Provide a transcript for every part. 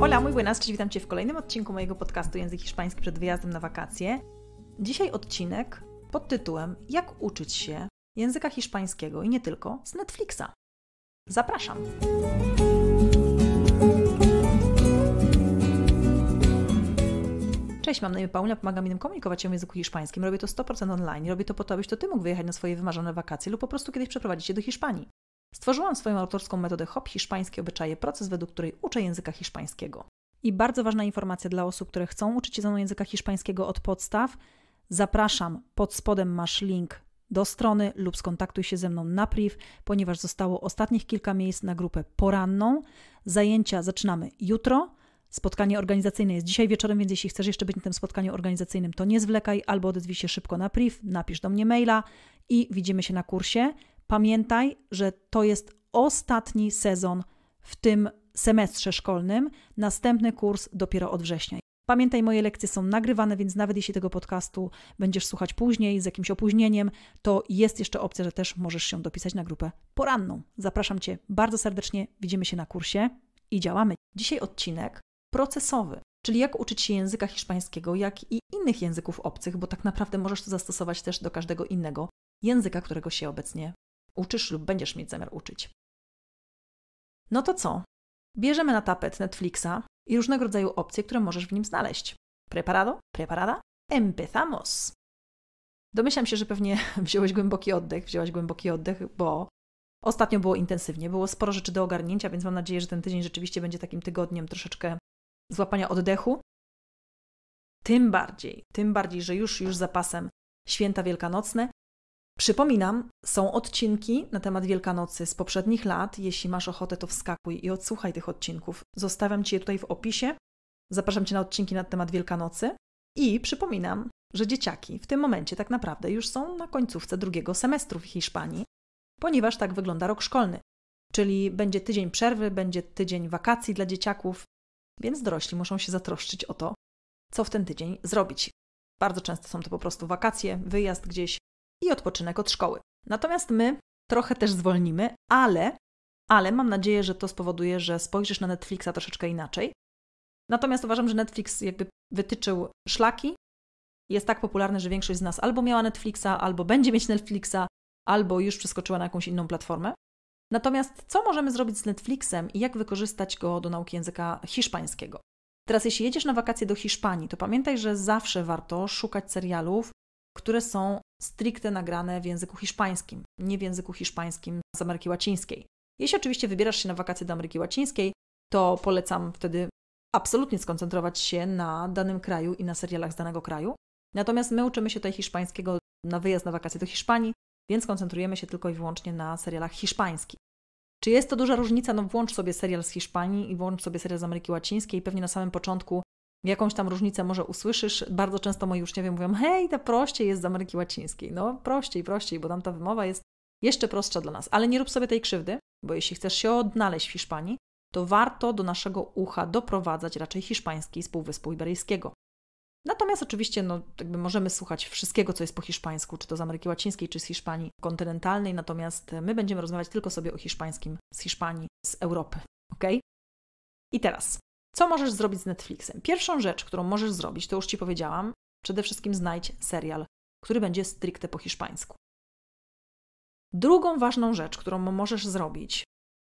Hola, mój buenas, cześć, witam Cię w kolejnym odcinku mojego podcastu Język Hiszpański przed wyjazdem na wakacje. Dzisiaj odcinek pod tytułem Jak uczyć się języka hiszpańskiego i nie tylko z Netflixa. Zapraszam! Cześć, mam na imię Paulina, pomagam innym komunikować się w języku hiszpańskim. Robię to 100% online. Robię to po to, abyś to Ty mógł wyjechać na swoje wymarzone wakacje lub po prostu kiedyś przeprowadzić się do Hiszpanii. Stworzyłam swoją autorską metodę HOP Hiszpańskie Obyczaje Proces, według której uczę języka hiszpańskiego. I bardzo ważna informacja dla osób, które chcą uczyć się ze mną języka hiszpańskiego od podstaw. Zapraszam, pod spodem masz link do strony lub skontaktuj się ze mną na priv, ponieważ zostało ostatnich kilka miejsc na grupę poranną. Zajęcia zaczynamy jutro. Spotkanie organizacyjne jest dzisiaj wieczorem, więc jeśli chcesz jeszcze być na tym spotkaniu organizacyjnym, to nie zwlekaj albo odezwij się szybko na priv, napisz do mnie maila i widzimy się na kursie. Pamiętaj, że to jest ostatni sezon w tym semestrze szkolnym, następny kurs dopiero od września. Pamiętaj, moje lekcje są nagrywane, więc nawet jeśli tego podcastu będziesz słuchać później z jakimś opóźnieniem, to jest jeszcze opcja, że też możesz się dopisać na grupę poranną. Zapraszam Cię bardzo serdecznie, widzimy się na kursie i działamy. Dzisiaj odcinek procesowy, czyli jak uczyć się języka hiszpańskiego, jak i innych języków obcych, bo tak naprawdę możesz to zastosować też do każdego innego języka, którego się obecnie uczysz lub będziesz mieć zamiar uczyć. No to co? Bierzemy na tapet Netflixa i różnego rodzaju opcje, które możesz w nim znaleźć. Preparado? Preparada? Empezamos! Domyślam się, że pewnie wziąłeś głęboki oddech, wzięłaś głęboki oddech, bo ostatnio było intensywnie, było sporo rzeczy do ogarnięcia, więc mam nadzieję, że ten tydzień rzeczywiście będzie takim tygodniem troszeczkę złapania oddechu. Tym bardziej, tym bardziej, że już, już zapasem święta wielkanocne Przypominam, są odcinki na temat Wielkanocy z poprzednich lat. Jeśli masz ochotę, to wskakuj i odsłuchaj tych odcinków. Zostawiam Ci je tutaj w opisie. Zapraszam Cię na odcinki na temat Wielkanocy. I przypominam, że dzieciaki w tym momencie tak naprawdę już są na końcówce drugiego semestru w Hiszpanii, ponieważ tak wygląda rok szkolny. Czyli będzie tydzień przerwy, będzie tydzień wakacji dla dzieciaków, więc dorośli muszą się zatroszczyć o to, co w ten tydzień zrobić. Bardzo często są to po prostu wakacje, wyjazd gdzieś, i odpoczynek od szkoły. Natomiast my trochę też zwolnimy, ale, ale mam nadzieję, że to spowoduje, że spojrzysz na Netflixa troszeczkę inaczej. Natomiast uważam, że Netflix jakby wytyczył szlaki. Jest tak popularny, że większość z nas albo miała Netflixa, albo będzie mieć Netflixa, albo już przeskoczyła na jakąś inną platformę. Natomiast co możemy zrobić z Netflixem i jak wykorzystać go do nauki języka hiszpańskiego? Teraz, jeśli jedziesz na wakacje do Hiszpanii, to pamiętaj, że zawsze warto szukać serialów które są stricte nagrane w języku hiszpańskim, nie w języku hiszpańskim z Ameryki Łacińskiej. Jeśli oczywiście wybierasz się na wakacje do Ameryki Łacińskiej, to polecam wtedy absolutnie skoncentrować się na danym kraju i na serialach z danego kraju. Natomiast my uczymy się tutaj hiszpańskiego na wyjazd na wakacje do Hiszpanii, więc koncentrujemy się tylko i wyłącznie na serialach hiszpańskich. Czy jest to duża różnica? No włącz sobie serial z Hiszpanii i włącz sobie serial z Ameryki Łacińskiej. Pewnie na samym początku jakąś tam różnicę może usłyszysz. Bardzo często moi uczniowie mówią, hej, to prościej jest z Ameryki Łacińskiej. No prościej, prościej, bo tam ta wymowa jest jeszcze prostsza dla nas. Ale nie rób sobie tej krzywdy, bo jeśli chcesz się odnaleźć w Hiszpanii, to warto do naszego ucha doprowadzać raczej hiszpański z Półwyspu Iberyjskiego. Natomiast oczywiście no, jakby możemy słuchać wszystkiego, co jest po hiszpańsku, czy to z Ameryki Łacińskiej, czy z Hiszpanii kontynentalnej, natomiast my będziemy rozmawiać tylko sobie o hiszpańskim z Hiszpanii, z Europy. ok? I teraz co możesz zrobić z Netflixem? Pierwszą rzecz, którą możesz zrobić, to już Ci powiedziałam, przede wszystkim znajdź serial, który będzie stricte po hiszpańsku. Drugą ważną rzecz, którą możesz zrobić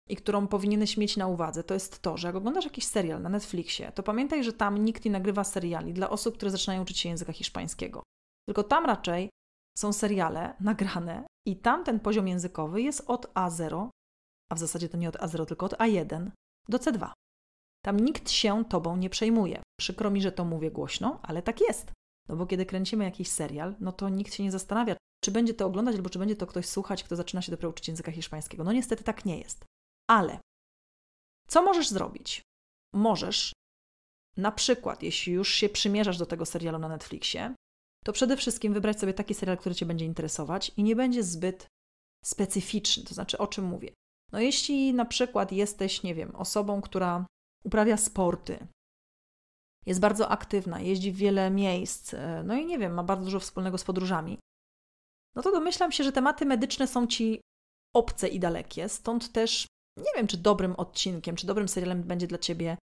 i którą powinieneś mieć na uwadze, to jest to, że jak oglądasz jakiś serial na Netflixie, to pamiętaj, że tam nikt nie nagrywa seriali dla osób, które zaczynają uczyć się języka hiszpańskiego. Tylko tam raczej są seriale nagrane i tam ten poziom językowy jest od A0, a w zasadzie to nie od A0, tylko od A1 do C2. Tam nikt się tobą nie przejmuje. Przykro mi, że to mówię głośno, ale tak jest. No bo kiedy kręcimy jakiś serial, no to nikt się nie zastanawia, czy będzie to oglądać, albo czy będzie to ktoś słuchać, kto zaczyna się dopiero uczyć języka hiszpańskiego. No niestety tak nie jest. Ale co możesz zrobić? Możesz, na przykład, jeśli już się przymierzasz do tego serialu na Netflixie, to przede wszystkim wybrać sobie taki serial, który Cię będzie interesować i nie będzie zbyt specyficzny, to znaczy o czym mówię. No jeśli na przykład jesteś, nie wiem, osobą, która uprawia sporty. Jest bardzo aktywna, jeździ w wiele miejsc, e, no i nie wiem, ma bardzo dużo wspólnego z podróżami. No to domyślam się, że tematy medyczne są ci obce i dalekie, stąd też nie wiem, czy dobrym odcinkiem, czy dobrym serialem będzie dla ciebie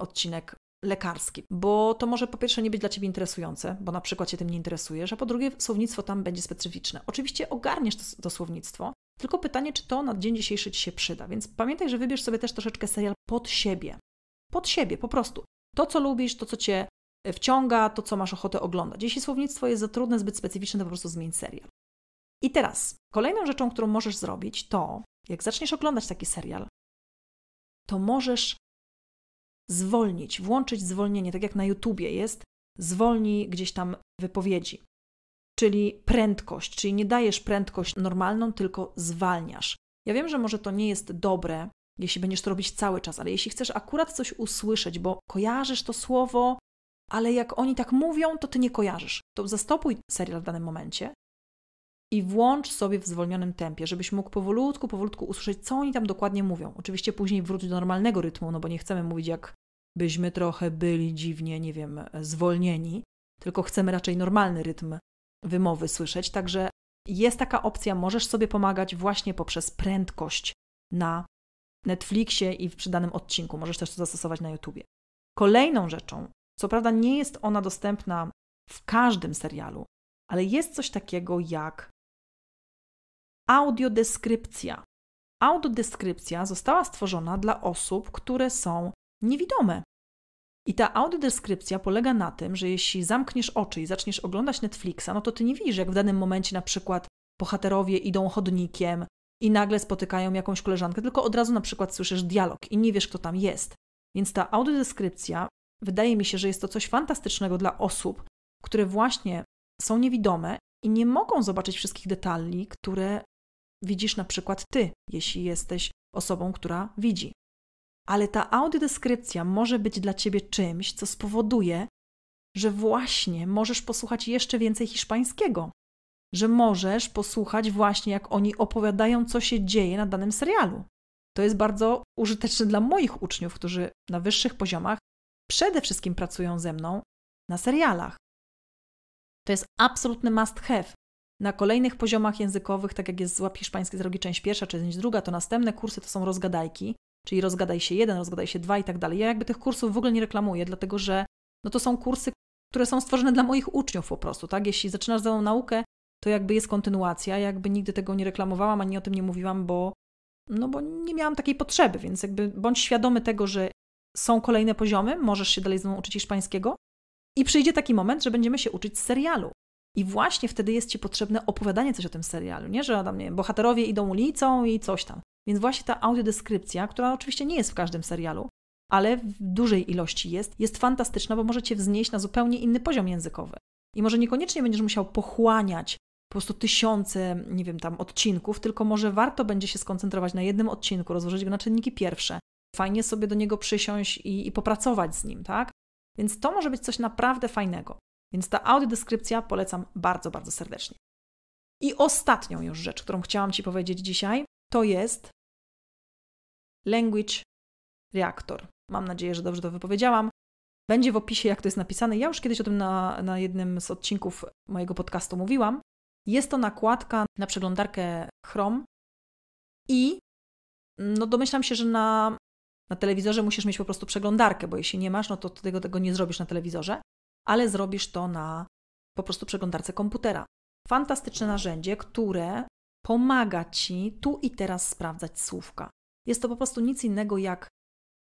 odcinek lekarski, bo to może po pierwsze nie być dla ciebie interesujące, bo na przykład się tym nie interesujesz, a po drugie słownictwo tam będzie specyficzne. Oczywiście ogarniesz to, to słownictwo, tylko pytanie, czy to na dzień dzisiejszy ci się przyda, więc pamiętaj, że wybierz sobie też troszeczkę serial pod siebie pod siebie po prostu. To, co lubisz, to, co cię e, wciąga, to, co masz ochotę oglądać. Jeśli słownictwo jest za trudne, zbyt specyficzne, to po prostu zmień serial. I teraz, kolejną rzeczą, którą możesz zrobić, to jak zaczniesz oglądać taki serial, to możesz zwolnić, włączyć zwolnienie, tak jak na YouTubie jest, zwolni gdzieś tam wypowiedzi. Czyli prędkość, czyli nie dajesz prędkość normalną, tylko zwalniasz. Ja wiem, że może to nie jest dobre jeśli będziesz to robić cały czas, ale jeśli chcesz akurat coś usłyszeć, bo kojarzysz to słowo, ale jak oni tak mówią, to ty nie kojarzysz, to zastopuj serial w danym momencie i włącz sobie w zwolnionym tempie, żebyś mógł powolutku, powolutku usłyszeć, co oni tam dokładnie mówią. Oczywiście później wróć do normalnego rytmu, no bo nie chcemy mówić jak byśmy trochę byli dziwnie, nie wiem, zwolnieni, tylko chcemy raczej normalny rytm wymowy słyszeć. Także jest taka opcja, możesz sobie pomagać właśnie poprzez prędkość na Netflixie i przy danym odcinku. Możesz też to zastosować na YouTubie. Kolejną rzeczą, co prawda nie jest ona dostępna w każdym serialu, ale jest coś takiego jak audiodeskrypcja. Audiodeskrypcja została stworzona dla osób, które są niewidome. I ta audiodeskrypcja polega na tym, że jeśli zamkniesz oczy i zaczniesz oglądać Netflixa, no to ty nie widzisz, jak w danym momencie na przykład bohaterowie idą chodnikiem, i nagle spotykają jakąś koleżankę, tylko od razu na przykład słyszysz dialog i nie wiesz, kto tam jest. Więc ta audiodeskrypcja wydaje mi się, że jest to coś fantastycznego dla osób, które właśnie są niewidome i nie mogą zobaczyć wszystkich detali, które widzisz na przykład ty, jeśli jesteś osobą, która widzi. Ale ta audiodeskrypcja może być dla ciebie czymś, co spowoduje, że właśnie możesz posłuchać jeszcze więcej hiszpańskiego, że możesz posłuchać właśnie, jak oni opowiadają, co się dzieje na danym serialu. To jest bardzo użyteczne dla moich uczniów, którzy na wyższych poziomach przede wszystkim pracują ze mną na serialach. To jest absolutny must have. Na kolejnych poziomach językowych, tak jak jest złap hiszpański z drogi część pierwsza, część druga, to następne kursy to są rozgadajki, czyli rozgadaj się jeden, rozgadaj się dwa i tak dalej. Ja jakby tych kursów w ogóle nie reklamuję, dlatego że no to są kursy, które są stworzone dla moich uczniów po prostu, tak? Jeśli zaczynasz ze mną naukę, to jakby jest kontynuacja. Jakby nigdy tego nie reklamowałam ani o tym nie mówiłam, bo, no bo nie miałam takiej potrzeby, więc jakby bądź świadomy tego, że są kolejne poziomy, możesz się dalej z mną uczyć hiszpańskiego i przyjdzie taki moment, że będziemy się uczyć z serialu. I właśnie wtedy jest Ci potrzebne opowiadanie coś o tym serialu, nie? Że tam, nie wiem, bohaterowie idą ulicą i coś tam. Więc właśnie ta audiodeskrypcja, która oczywiście nie jest w każdym serialu, ale w dużej ilości jest, jest fantastyczna, bo może Cię wznieść na zupełnie inny poziom językowy. I może niekoniecznie będziesz musiał pochłaniać po prostu tysiące, nie wiem, tam odcinków, tylko może warto będzie się skoncentrować na jednym odcinku, rozłożyć go na czynniki pierwsze. Fajnie sobie do niego przysiąść i, i popracować z nim, tak? Więc to może być coś naprawdę fajnego. Więc ta audiodeskrypcja polecam bardzo, bardzo serdecznie. I ostatnią już rzecz, którą chciałam Ci powiedzieć dzisiaj, to jest Language Reactor. Mam nadzieję, że dobrze to wypowiedziałam. Będzie w opisie, jak to jest napisane. Ja już kiedyś o tym na, na jednym z odcinków mojego podcastu mówiłam, jest to nakładka na przeglądarkę Chrome i no domyślam się, że na, na telewizorze musisz mieć po prostu przeglądarkę, bo jeśli nie masz, no to tego, tego nie zrobisz na telewizorze, ale zrobisz to na po prostu przeglądarce komputera. Fantastyczne narzędzie, które pomaga ci tu i teraz sprawdzać słówka. Jest to po prostu nic innego jak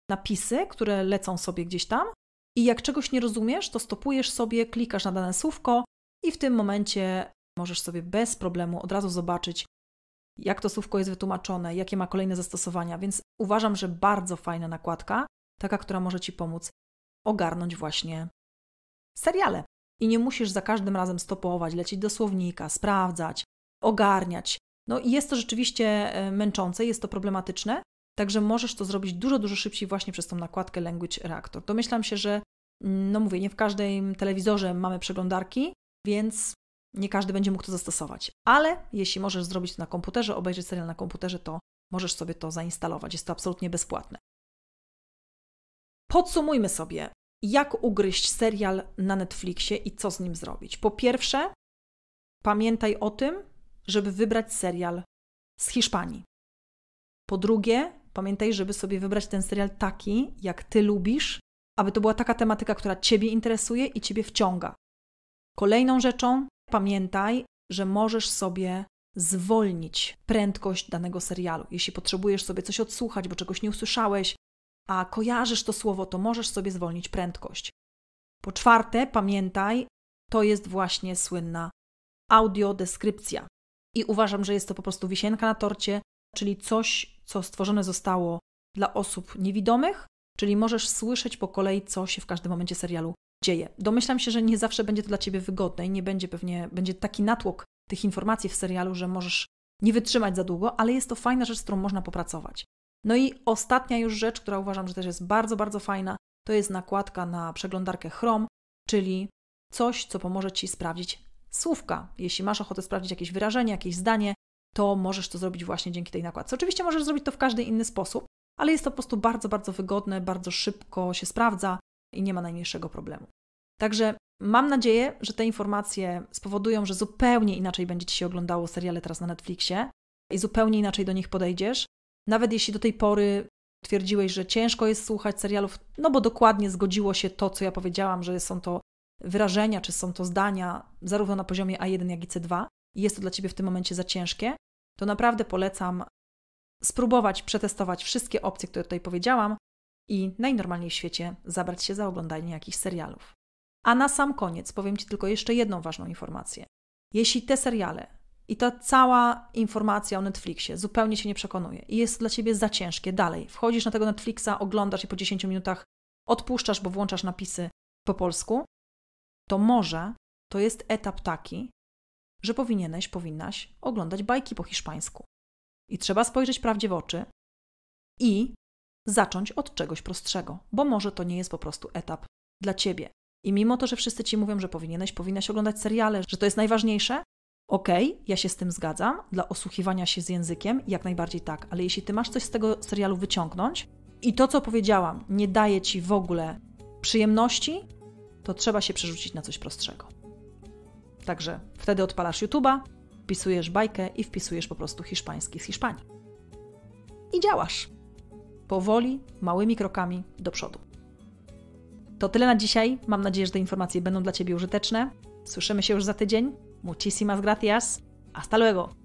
napisy, które lecą sobie gdzieś tam, i jak czegoś nie rozumiesz, to stopujesz sobie, klikasz na dane słówko i w tym momencie Możesz sobie bez problemu od razu zobaczyć, jak to słówko jest wytłumaczone, jakie ma kolejne zastosowania, więc uważam, że bardzo fajna nakładka, taka, która może Ci pomóc ogarnąć właśnie seriale. I nie musisz za każdym razem stopować, lecieć do słownika, sprawdzać, ogarniać. No i jest to rzeczywiście e, męczące, jest to problematyczne, także możesz to zrobić dużo, dużo szybciej właśnie przez tą nakładkę Language Reactor. Domyślam się, że, mm, no mówię, nie w każdym telewizorze mamy przeglądarki, więc nie każdy będzie mógł to zastosować. Ale jeśli możesz zrobić to na komputerze, obejrzeć serial na komputerze, to możesz sobie to zainstalować. Jest to absolutnie bezpłatne. Podsumujmy sobie, jak ugryźć serial na Netflixie i co z nim zrobić. Po pierwsze, pamiętaj o tym, żeby wybrać serial z Hiszpanii. Po drugie, pamiętaj, żeby sobie wybrać ten serial taki, jak ty lubisz, aby to była taka tematyka, która ciebie interesuje i ciebie wciąga. Kolejną rzeczą, Pamiętaj, że możesz sobie zwolnić prędkość danego serialu. Jeśli potrzebujesz sobie coś odsłuchać, bo czegoś nie usłyszałeś, a kojarzysz to słowo, to możesz sobie zwolnić prędkość. Po czwarte, pamiętaj, to jest właśnie słynna audiodeskrypcja. I uważam, że jest to po prostu wisienka na torcie, czyli coś, co stworzone zostało dla osób niewidomych, czyli możesz słyszeć po kolei, co się w każdym momencie serialu dzieje. Domyślam się, że nie zawsze będzie to dla ciebie wygodne i nie będzie pewnie będzie taki natłok tych informacji w serialu, że możesz nie wytrzymać za długo, ale jest to fajna rzecz, z którą można popracować. No i ostatnia już rzecz, która uważam, że też jest bardzo, bardzo fajna, to jest nakładka na przeglądarkę Chrome, czyli coś, co pomoże ci sprawdzić słówka. Jeśli masz ochotę sprawdzić jakieś wyrażenie, jakieś zdanie, to możesz to zrobić właśnie dzięki tej nakładce. Oczywiście możesz zrobić to w każdy inny sposób, ale jest to po prostu bardzo, bardzo wygodne, bardzo szybko się sprawdza i nie ma najmniejszego problemu. Także mam nadzieję, że te informacje spowodują, że zupełnie inaczej będzie Ci się oglądało seriale teraz na Netflixie i zupełnie inaczej do nich podejdziesz. Nawet jeśli do tej pory twierdziłeś, że ciężko jest słuchać serialów, no bo dokładnie zgodziło się to, co ja powiedziałam, że są to wyrażenia, czy są to zdania, zarówno na poziomie A1, jak i C2, i jest to dla Ciebie w tym momencie za ciężkie, to naprawdę polecam spróbować przetestować wszystkie opcje, które tutaj powiedziałam, i najnormalniej w świecie zabrać się za oglądanie jakichś serialów. A na sam koniec powiem Ci tylko jeszcze jedną ważną informację. Jeśli te seriale i ta cała informacja o Netflixie zupełnie Cię nie przekonuje i jest dla Ciebie za ciężkie, dalej wchodzisz na tego Netflixa, oglądasz i po 10 minutach odpuszczasz, bo włączasz napisy po polsku, to może to jest etap taki, że powinieneś, powinnaś oglądać bajki po hiszpańsku. I trzeba spojrzeć prawdzie w oczy i zacząć od czegoś prostszego, bo może to nie jest po prostu etap dla ciebie. I mimo to, że wszyscy ci mówią, że powinieneś, powinnaś oglądać seriale, że to jest najważniejsze, okej, okay, ja się z tym zgadzam, dla osłuchiwania się z językiem jak najbardziej tak, ale jeśli ty masz coś z tego serialu wyciągnąć i to, co powiedziałam, nie daje ci w ogóle przyjemności, to trzeba się przerzucić na coś prostszego. Także wtedy odpalasz YouTube'a, wpisujesz bajkę i wpisujesz po prostu hiszpański z Hiszpanii. I działasz powoli, małymi krokami do przodu. To tyle na dzisiaj. Mam nadzieję, że te informacje będą dla Ciebie użyteczne. Słyszymy się już za tydzień. Muchísimas gracias. Hasta luego.